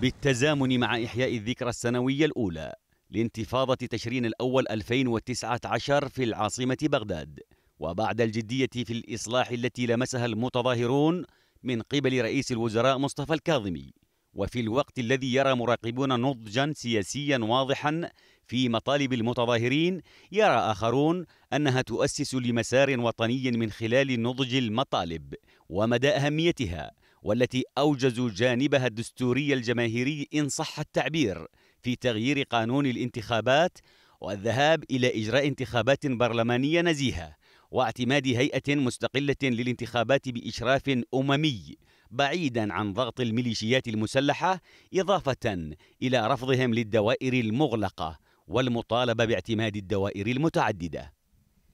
بالتزامن مع إحياء الذكرى السنوية الأولى لانتفاضة تشرين الأول 2019 في العاصمة بغداد وبعد الجدية في الإصلاح التي لمسها المتظاهرون من قبل رئيس الوزراء مصطفى الكاظمي وفي الوقت الذي يرى مراقبون نضجا سياسيا واضحا في مطالب المتظاهرين يرى آخرون أنها تؤسس لمسار وطني من خلال نضج المطالب ومدى أهميتها والتي أوجزوا جانبها الدستوري الجماهيري إن صح التعبير في تغيير قانون الانتخابات والذهاب إلى إجراء انتخابات برلمانية نزيهة واعتماد هيئة مستقلة للانتخابات بإشراف أممي بعيدا عن ضغط الميليشيات المسلحة إضافة إلى رفضهم للدوائر المغلقة والمطالبة باعتماد الدوائر المتعددة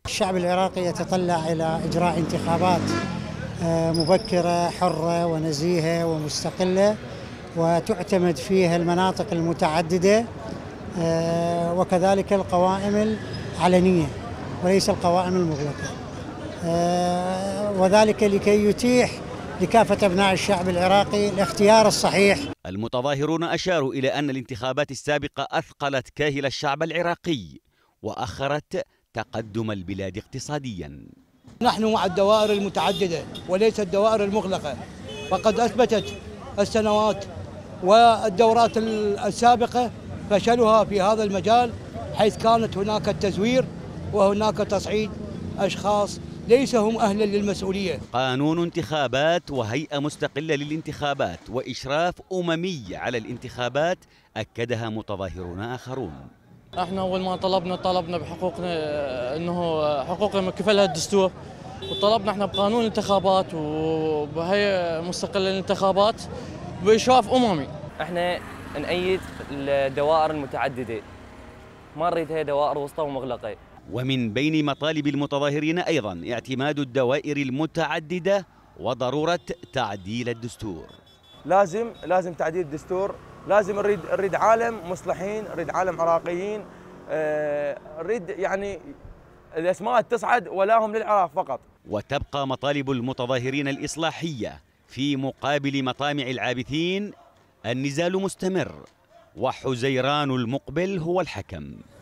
الشعب العراقي يتطلع إلى إجراء انتخابات آه، مبكرة حرة ونزيهة ومستقلة وتعتمد فيها المناطق المتعددة آه، وكذلك القوائم العلنية وليس القوائم المغلقة آه، وذلك لكي يتيح لكافة أبناء الشعب العراقي الاختيار الصحيح المتظاهرون أشاروا إلى أن الانتخابات السابقة أثقلت كاهل الشعب العراقي وأخرت تقدم البلاد اقتصادياً نحن مع الدوائر المتعددة وليس الدوائر المغلقة وقد أثبتت السنوات والدورات السابقة فشلها في هذا المجال حيث كانت هناك التزوير وهناك تصعيد أشخاص ليس هم أهلا للمسؤولية قانون انتخابات وهيئة مستقلة للانتخابات وإشراف أممي على الانتخابات أكدها متظاهرون آخرون احنا اول ما طلبنا طلبنا بحقوقنا آه، انه آه، حقوقنا مكفلها الدستور وطلبنا احنا بقانون الانتخابات وبهي مستقل الانتخابات باشراف اممي احنا نأيد الدوائر المتعدده ما نريد هي دوائر وسطى ومغلقه ومن بين مطالب المتظاهرين ايضا اعتماد الدوائر المتعدده وضروره تعديل الدستور لازم لازم تعديل الدستور لازم نريد نريد عالم مصلحين نريد عالم عراقيين آه، نريد يعني الاسماء تصعد ولاهم للعراق فقط وتبقى مطالب المتظاهرين الاصلاحيه في مقابل مطامع العابثين النزال مستمر وحزيران المقبل هو الحكم